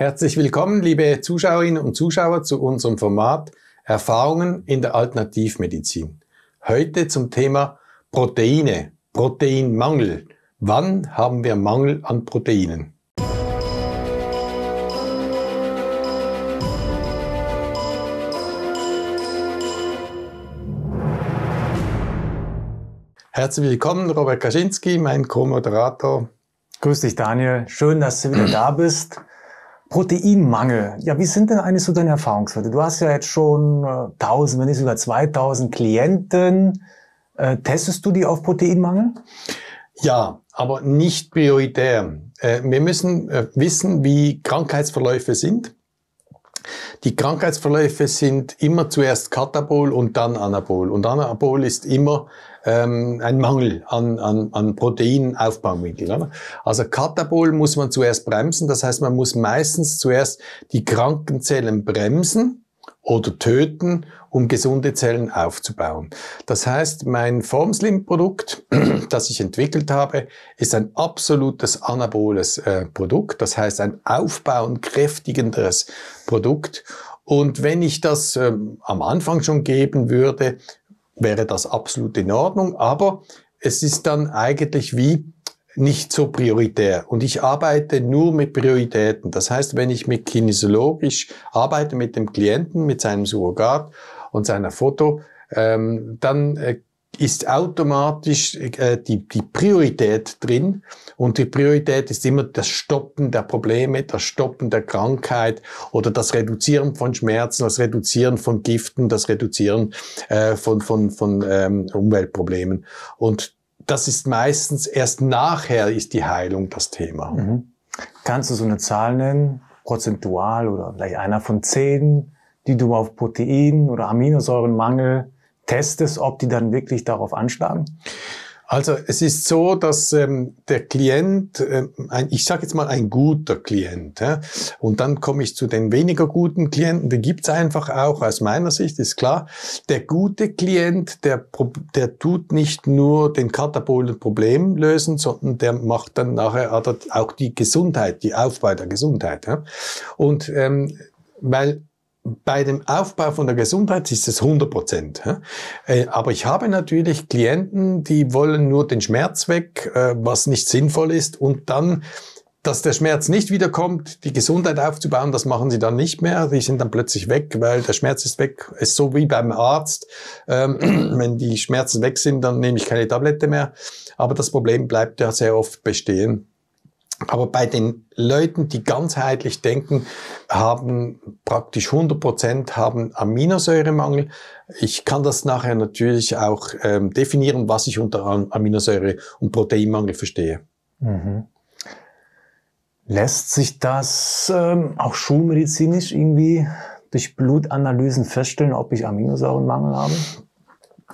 Herzlich willkommen, liebe Zuschauerinnen und Zuschauer, zu unserem Format Erfahrungen in der Alternativmedizin. Heute zum Thema Proteine, Proteinmangel. Wann haben wir Mangel an Proteinen? Herzlich willkommen, Robert Kaczynski, mein Co-Moderator. Grüß dich, Daniel. Schön, dass du wieder da bist. Proteinmangel. Ja, wie sind denn eigentlich so deine Erfahrungswerte? Du hast ja jetzt schon äh, 1000, wenn nicht sogar 2000 Klienten. Äh, testest du die auf Proteinmangel? Ja, aber nicht prioritär. Äh, wir müssen äh, wissen, wie Krankheitsverläufe sind. Die Krankheitsverläufe sind immer zuerst Katabol und dann Anabol. Und Anabol ist immer ähm, einen Mangel an, an, an Proteinaufbaumitteln. Oder? Also Katabol muss man zuerst bremsen, das heißt, man muss meistens zuerst die kranken Zellen bremsen oder töten, um gesunde Zellen aufzubauen. Das heißt, mein Formslim-Produkt, das ich entwickelt habe, ist ein absolutes anaboles äh, Produkt, das heißt ein aufbauend kräftigenderes Produkt. Und wenn ich das ähm, am Anfang schon geben würde, wäre das absolut in Ordnung, aber es ist dann eigentlich wie nicht so prioritär. Und ich arbeite nur mit Prioritäten. Das heißt, wenn ich mit kinesiologisch arbeite, mit dem Klienten, mit seinem Surrogat und seiner Foto, ähm, dann äh, ist automatisch äh, die, die Priorität drin. Und die Priorität ist immer das Stoppen der Probleme, das Stoppen der Krankheit oder das Reduzieren von Schmerzen, das Reduzieren von Giften, das Reduzieren äh, von, von, von ähm, Umweltproblemen. Und das ist meistens erst nachher ist die Heilung das Thema. Mhm. Kannst du so eine Zahl nennen, prozentual oder vielleicht einer von zehn, die du auf Protein- oder Aminosäurenmangel testest, ob die dann wirklich darauf anschlagen? Also es ist so, dass ähm, der Klient, ähm, ein, ich sage jetzt mal ein guter Klient, ja, und dann komme ich zu den weniger guten Klienten, die gibt's einfach auch aus meiner Sicht, ist klar. Der gute Klient, der, der tut nicht nur den katabolen Problem lösen, sondern der macht dann nachher auch die Gesundheit, die Aufbau der Gesundheit. Ja. Und ähm, weil bei dem Aufbau von der Gesundheit ist es 100 Prozent. Äh, aber ich habe natürlich Klienten, die wollen nur den Schmerz weg, äh, was nicht sinnvoll ist. Und dann, dass der Schmerz nicht wiederkommt, die Gesundheit aufzubauen, das machen sie dann nicht mehr. Die sind dann plötzlich weg, weil der Schmerz ist weg. Ist so wie beim Arzt. Ähm, wenn die Schmerzen weg sind, dann nehme ich keine Tablette mehr. Aber das Problem bleibt ja sehr oft bestehen. Aber bei den Leuten, die ganzheitlich denken, haben praktisch 100 Prozent haben Aminosäuremangel. Ich kann das nachher natürlich auch ähm, definieren, was ich unter Aminosäure und Proteinmangel verstehe. Mhm. Lässt sich das ähm, auch schulmedizinisch irgendwie durch Blutanalysen feststellen, ob ich Aminosäurenmangel habe?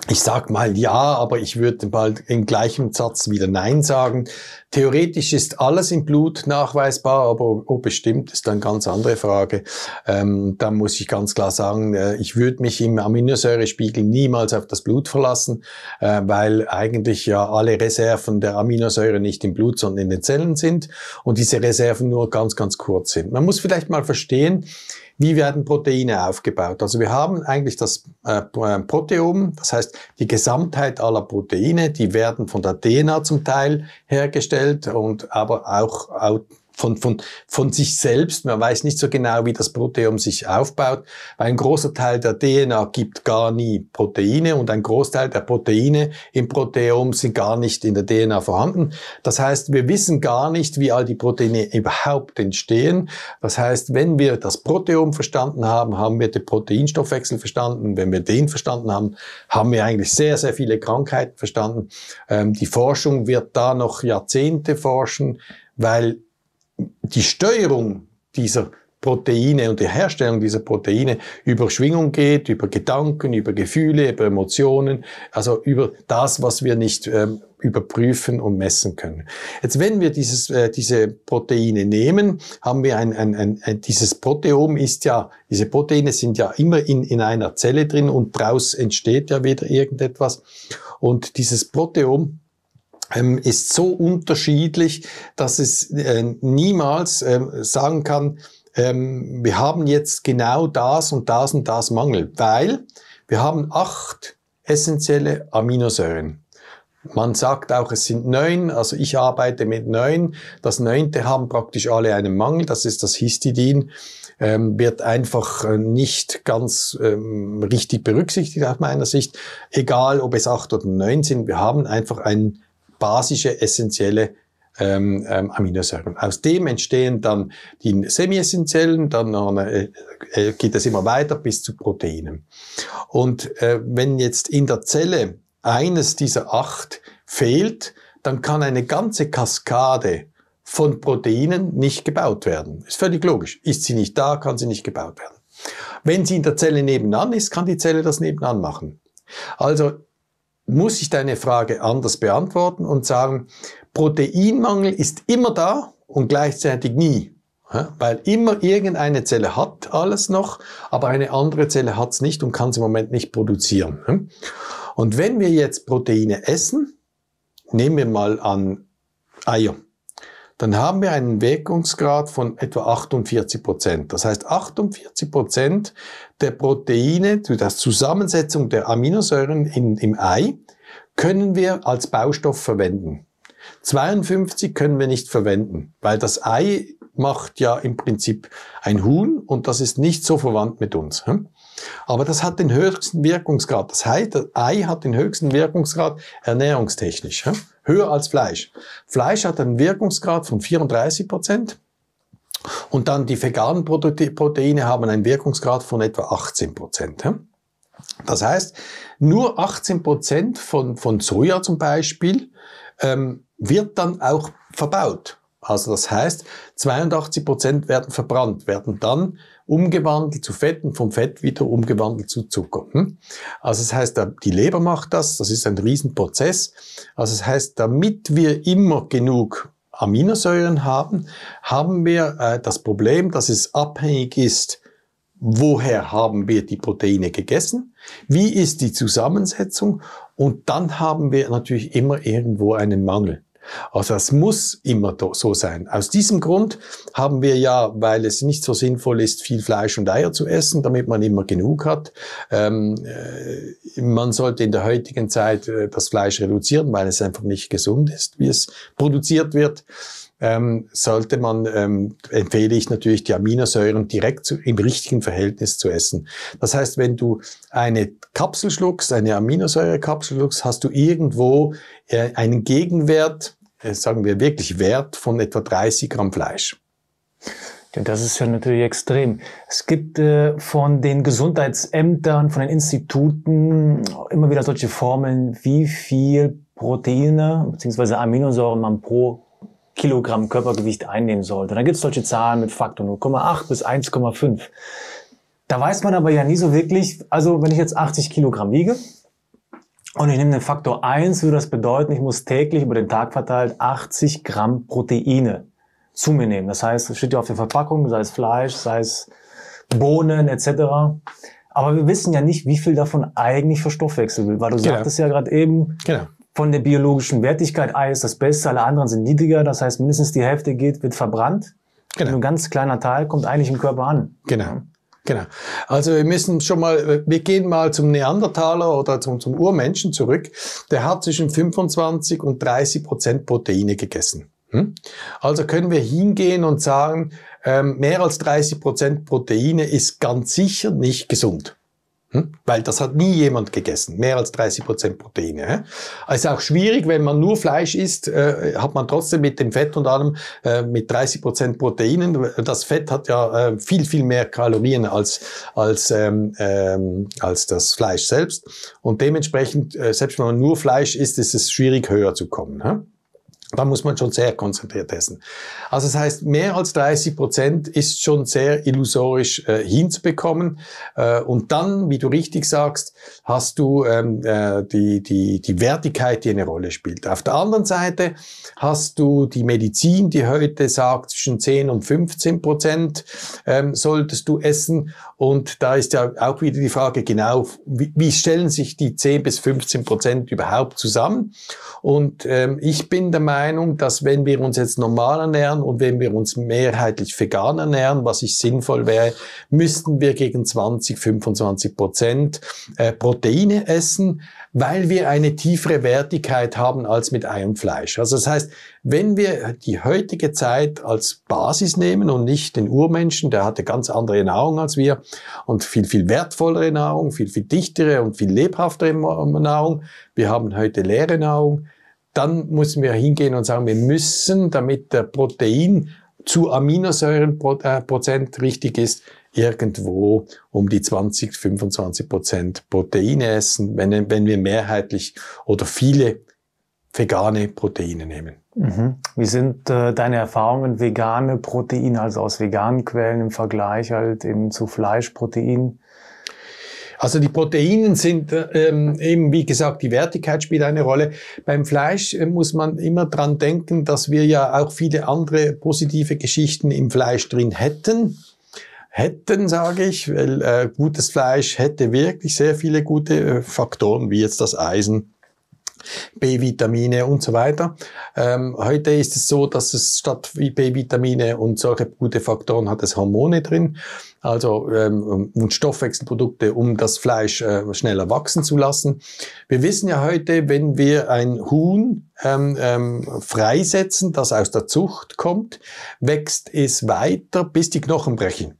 ich sag mal ja, aber ich würde bald im gleichen Satz wieder nein sagen. Theoretisch ist alles im Blut nachweisbar, aber ob oh, es stimmt, ist eine ganz andere Frage. Ähm, da muss ich ganz klar sagen, äh, ich würde mich im Aminosäurespiegel niemals auf das Blut verlassen, äh, weil eigentlich ja alle Reserven der Aminosäure nicht im Blut, sondern in den Zellen sind und diese Reserven nur ganz, ganz kurz sind. Man muss vielleicht mal verstehen, wie werden Proteine aufgebaut. Also wir haben eigentlich das äh, äh Proteom, das heißt die Gesamtheit aller Proteine, die werden von der DNA zum Teil hergestellt und aber auch von, von, von sich selbst. Man weiß nicht so genau, wie das Proteom sich aufbaut, weil ein großer Teil der DNA gibt gar nie Proteine und ein Großteil der Proteine im Proteom sind gar nicht in der DNA vorhanden. Das heißt, wir wissen gar nicht, wie all die Proteine überhaupt entstehen. Das heißt, wenn wir das Proteom verstanden haben, haben wir den Proteinstoffwechsel verstanden. Wenn wir den verstanden haben, haben wir eigentlich sehr, sehr viele Krankheiten verstanden. Ähm, die Forschung wird da noch Jahrzehnte forschen, weil die Steuerung dieser Proteine und die Herstellung dieser Proteine über Schwingung geht, über Gedanken, über Gefühle, über Emotionen, also über das, was wir nicht ähm, überprüfen und messen können. Jetzt, wenn wir dieses, äh, diese Proteine nehmen, haben wir ein, ein, ein, ein, dieses Proteom ist ja, diese Proteine sind ja immer in, in einer Zelle drin und daraus entsteht ja wieder irgendetwas. Und dieses Proteom ähm, ist so unterschiedlich, dass es äh, niemals ähm, sagen kann, ähm, wir haben jetzt genau das und das und das Mangel, weil wir haben acht essentielle Aminosäuren. Man sagt auch, es sind neun, also ich arbeite mit neun. Das neunte haben praktisch alle einen Mangel, das ist das Histidin, ähm, wird einfach äh, nicht ganz ähm, richtig berücksichtigt aus meiner Sicht. Egal, ob es acht oder neun sind, wir haben einfach einen basische, essentielle ähm, ähm, Aminosäuren. Aus dem entstehen dann die semi-essentiellen, dann äh, äh geht es immer weiter bis zu Proteinen. Und äh, wenn jetzt in der Zelle eines dieser acht fehlt, dann kann eine ganze Kaskade von Proteinen nicht gebaut werden. Ist völlig logisch. Ist sie nicht da, kann sie nicht gebaut werden. Wenn sie in der Zelle nebenan ist, kann die Zelle das nebenan machen. Also muss ich deine Frage anders beantworten und sagen, Proteinmangel ist immer da und gleichzeitig nie. Weil immer irgendeine Zelle hat alles noch, aber eine andere Zelle hat es nicht und kann es im Moment nicht produzieren. Und wenn wir jetzt Proteine essen, nehmen wir mal an Eier dann haben wir einen Wirkungsgrad von etwa 48 Prozent. Das heißt, 48 Prozent der Proteine, der Zusammensetzung der Aminosäuren in, im Ei, können wir als Baustoff verwenden. 52 können wir nicht verwenden, weil das Ei macht ja im Prinzip ein Huhn und das ist nicht so verwandt mit uns. Hm? Aber das hat den höchsten Wirkungsgrad. Das heißt, das Ei hat den höchsten Wirkungsgrad ernährungstechnisch. Hm? Höher als Fleisch. Fleisch hat einen Wirkungsgrad von 34 Prozent. Und dann die veganen Proteine haben einen Wirkungsgrad von etwa 18 Prozent. Hm? Das heißt, nur 18 Prozent von, von Soja zum Beispiel ähm, wird dann auch verbaut. Also das heißt, 82 Prozent werden verbrannt, werden dann umgewandelt zu Fett und vom Fett wieder umgewandelt zu Zucker. Hm? Also das heißt, die Leber macht das, das ist ein Riesenprozess. Also das heißt, damit wir immer genug Aminosäuren haben, haben wir äh, das Problem, dass es abhängig ist, woher haben wir die Proteine gegessen, wie ist die Zusammensetzung und dann haben wir natürlich immer irgendwo einen Mangel. Also es muss immer so sein. Aus diesem Grund haben wir ja, weil es nicht so sinnvoll ist, viel Fleisch und Eier zu essen, damit man immer genug hat. Ähm, äh, man sollte in der heutigen Zeit äh, das Fleisch reduzieren, weil es einfach nicht gesund ist, wie es produziert wird. Ähm, sollte man, ähm, empfehle ich natürlich, die Aminosäuren direkt zu, im richtigen Verhältnis zu essen. Das heißt, wenn du eine Kapsel schluckst, eine Aminosäurekapsel schluckst, hast du irgendwo äh, einen Gegenwert, äh, sagen wir wirklich Wert von etwa 30 Gramm Fleisch. Das ist ja natürlich extrem. Es gibt äh, von den Gesundheitsämtern, von den Instituten immer wieder solche Formeln, wie viel Proteine bzw. Aminosäuren man pro Kilogramm Körpergewicht einnehmen sollte. Und dann gibt es solche Zahlen mit Faktor 0,8 bis 1,5. Da weiß man aber ja nie so wirklich, also wenn ich jetzt 80 Kilogramm wiege, und ich nehme den Faktor 1, würde das bedeuten, ich muss täglich über den Tag verteilt 80 Gramm Proteine zu mir nehmen. Das heißt, es steht ja auf der Verpackung, sei es Fleisch, sei es Bohnen etc. Aber wir wissen ja nicht, wie viel davon eigentlich für Stoffwechsel will, weil du genau. sagtest ja gerade eben, genau. von der biologischen Wertigkeit Ei ist das Beste, alle anderen sind niedriger, das heißt mindestens die Hälfte geht, wird verbrannt. Genau. Und ein ganz kleiner Teil kommt eigentlich im Körper an. Genau. Genau. Also wir müssen schon mal, wir gehen mal zum Neandertaler oder zum, zum Urmenschen zurück. Der hat zwischen 25 und 30 Prozent Proteine gegessen. Hm? Also können wir hingehen und sagen, ähm, mehr als 30 Prozent Proteine ist ganz sicher nicht gesund. Hm? Weil das hat nie jemand gegessen, mehr als 30% Prozent Proteine. Es also ist auch schwierig, wenn man nur Fleisch isst, äh, hat man trotzdem mit dem Fett und allem äh, mit 30% Prozent Proteinen. Das Fett hat ja äh, viel, viel mehr Kalorien als, als, ähm, ähm als das Fleisch selbst. Und dementsprechend, selbst wenn man nur Fleisch isst, ist es schwierig, höher zu kommen da muss man schon sehr konzentriert essen. Also das heißt, mehr als 30 Prozent ist schon sehr illusorisch äh, hinzubekommen. Äh, und dann, wie du richtig sagst, hast du ähm, äh, die, die, die Wertigkeit, die eine Rolle spielt. Auf der anderen Seite hast du die Medizin, die heute sagt, zwischen 10 und 15 Prozent ähm, solltest du essen. Und da ist ja auch wieder die Frage genau, wie, wie stellen sich die 10 bis 15 Prozent überhaupt zusammen? Und ähm, ich bin der Meinung, Meinung, dass wenn wir uns jetzt normal ernähren und wenn wir uns mehrheitlich vegan ernähren, was ich sinnvoll wäre, müssten wir gegen 20, 25 Prozent äh, Proteine essen, weil wir eine tiefere Wertigkeit haben als mit Ei und Fleisch. Also das heißt, wenn wir die heutige Zeit als Basis nehmen und nicht den Urmenschen, der hatte ganz andere Nahrung als wir und viel, viel wertvollere Nahrung, viel, viel dichtere und viel lebhaftere Nahrung. Wir haben heute leere Nahrung dann müssen wir hingehen und sagen, wir müssen, damit der Protein zu Aminosäurenprozent äh, richtig ist, irgendwo um die 20, 25 Prozent Proteine essen, wenn, wenn wir mehrheitlich oder viele vegane Proteine nehmen. Mhm. Wie sind äh, deine Erfahrungen vegane Proteine, also aus veganen Quellen im Vergleich halt eben zu Fleischproteinen? Also die Proteinen sind ähm, eben, wie gesagt, die Wertigkeit spielt eine Rolle. Beim Fleisch äh, muss man immer dran denken, dass wir ja auch viele andere positive Geschichten im Fleisch drin hätten hätten, sage ich, weil äh, gutes Fleisch hätte wirklich sehr viele gute äh, Faktoren, wie jetzt das Eisen, B-Vitamine und so weiter. Ähm, heute ist es so, dass es statt B-Vitamine und solche gute Faktoren hat es Hormone drin also ähm, und Stoffwechselprodukte, um das Fleisch äh, schneller wachsen zu lassen. Wir wissen ja heute, wenn wir ein Huhn ähm, ähm, freisetzen, das aus der Zucht kommt, wächst es weiter, bis die Knochen brechen.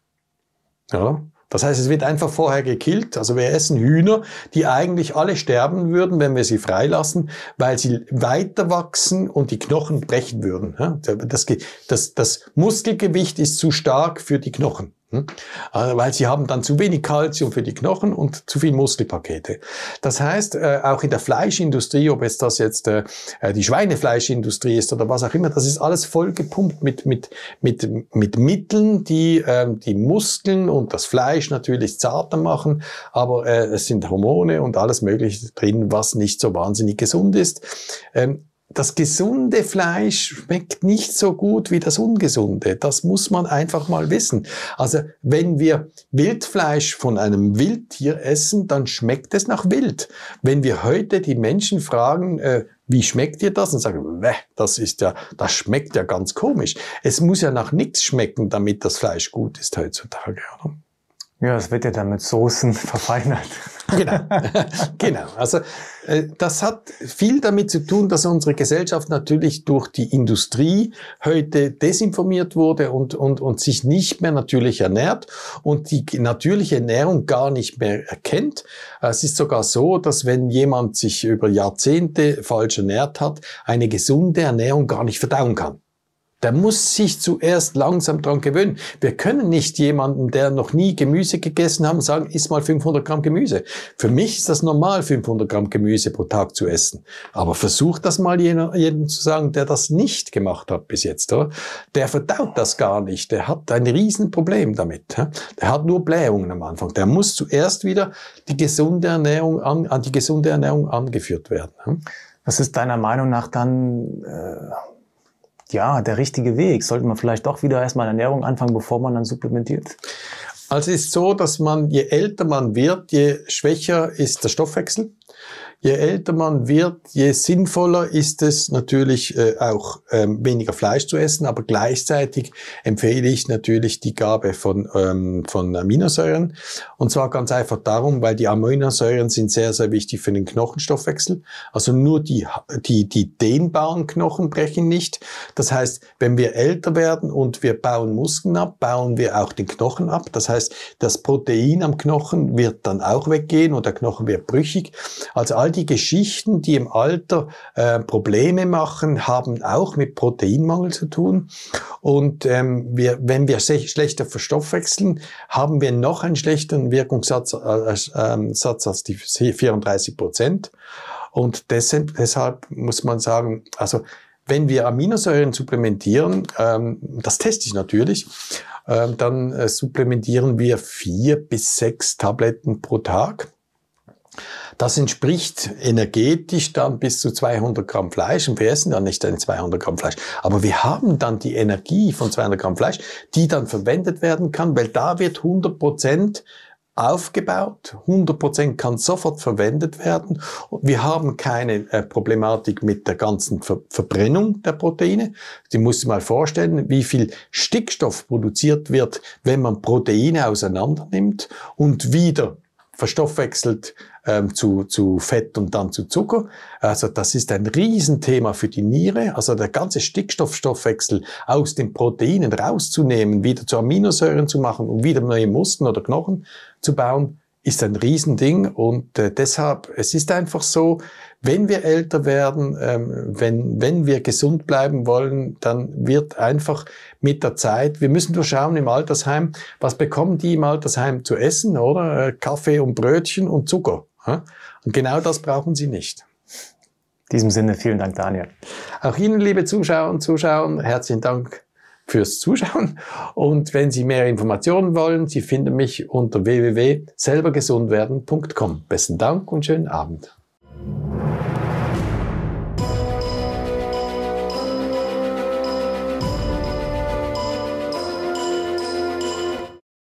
Ja, das heißt, es wird einfach vorher gekillt. Also wir essen Hühner, die eigentlich alle sterben würden, wenn wir sie freilassen, weil sie weiter wachsen und die Knochen brechen würden. Das, das, das Muskelgewicht ist zu stark für die Knochen. Ne? Äh, weil sie haben dann zu wenig Kalzium für die Knochen und zu viel Muskelpakete. Das heißt, äh, auch in der Fleischindustrie, ob jetzt das jetzt äh, die Schweinefleischindustrie ist oder was auch immer, das ist alles vollgepumpt mit, mit, mit, mit Mitteln, die ähm, die Muskeln und das Fleisch natürlich zarter machen, aber es sind Hormone und alles Mögliche drin, was nicht so wahnsinnig gesund ist. Ähm, das gesunde Fleisch schmeckt nicht so gut wie das ungesunde. Das muss man einfach mal wissen. Also wenn wir Wildfleisch von einem Wildtier essen, dann schmeckt es nach Wild. Wenn wir heute die Menschen fragen, äh, wie schmeckt dir das? Und sagen, das ist ja, das schmeckt ja ganz komisch. Es muss ja nach nichts schmecken, damit das Fleisch gut ist heutzutage, oder? Ja, es wird ja dann mit Soßen verfeinert. Genau. genau. Also äh, das hat viel damit zu tun, dass unsere Gesellschaft natürlich durch die Industrie heute desinformiert wurde und, und, und sich nicht mehr natürlich ernährt und die natürliche Ernährung gar nicht mehr erkennt. Äh, es ist sogar so, dass wenn jemand sich über Jahrzehnte falsch ernährt hat, eine gesunde Ernährung gar nicht verdauen kann. Der muss sich zuerst langsam dran gewöhnen. Wir können nicht jemanden, der noch nie Gemüse gegessen hat, sagen, iss mal 500 Gramm Gemüse. Für mich ist das normal, 500 Gramm Gemüse pro Tag zu essen. Aber versucht das mal jedem zu sagen, der das nicht gemacht hat bis jetzt. Oder? Der verdaut das gar nicht. Der hat ein Riesenproblem damit. Der hat nur Blähungen am Anfang. Der muss zuerst wieder die gesunde Ernährung an, an die gesunde Ernährung angeführt werden. Das ist deiner Meinung nach dann... Äh ja der richtige Weg? Sollte man vielleicht doch wieder erstmal Ernährung anfangen, bevor man dann supplementiert? Also es ist so, dass man, je älter man wird, je schwächer ist der Stoffwechsel. Je älter man wird, je sinnvoller ist es natürlich äh, auch ähm, weniger Fleisch zu essen, aber gleichzeitig empfehle ich natürlich die Gabe von, ähm, von Aminosäuren. Und zwar ganz einfach darum, weil die Aminosäuren sind sehr, sehr wichtig für den Knochenstoffwechsel. Also nur die, die, die dehnbaren Knochen brechen nicht. Das heißt, wenn wir älter werden und wir bauen Muskeln ab, bauen wir auch den Knochen ab. Das heißt, das Protein am Knochen wird dann auch weggehen und der Knochen wird brüchig. Also all die Geschichten, die im Alter äh, Probleme machen, haben auch mit Proteinmangel zu tun. Und ähm, wir, wenn wir schlechter verstoffwechseln, haben wir noch einen schlechteren Wirkungssatz äh, äh, Satz als die 34 Prozent. Und deshalb, deshalb muss man sagen, also wenn wir Aminosäuren supplementieren, ähm, das teste ich natürlich, ähm, dann äh, supplementieren wir vier bis sechs Tabletten pro Tag. Das entspricht energetisch dann bis zu 200 Gramm Fleisch und wir essen ja nicht 200 Gramm Fleisch. Aber wir haben dann die Energie von 200 Gramm Fleisch, die dann verwendet werden kann, weil da wird 100 Prozent aufgebaut, 100% kann sofort verwendet werden. Wir haben keine äh, Problematik mit der ganzen Ver Verbrennung der Proteine. Sie muss mal vorstellen, wie viel Stickstoff produziert wird, wenn man Proteine auseinander nimmt und wieder verstoffwechselt ähm, zu, zu Fett und dann zu Zucker. Also das ist ein Riesenthema für die Niere. Also der ganze Stickstoffstoffwechsel aus den Proteinen rauszunehmen, wieder zu Aminosäuren zu machen und wieder neue Muskeln oder Knochen zu bauen, ist ein Riesending und äh, deshalb, es ist einfach so, wenn wir älter werden, ähm, wenn, wenn wir gesund bleiben wollen, dann wird einfach mit der Zeit, wir müssen nur schauen im Altersheim, was bekommen die im Altersheim zu essen, oder? Äh, Kaffee und Brötchen und Zucker. Und genau das brauchen sie nicht. In diesem Sinne, vielen Dank, Daniel. Auch Ihnen, liebe Zuschauer und Zuschauer, herzlichen Dank fürs Zuschauen. Und wenn Sie mehr Informationen wollen, Sie finden mich unter www.selbergesundwerden.com. Besten Dank und schönen Abend.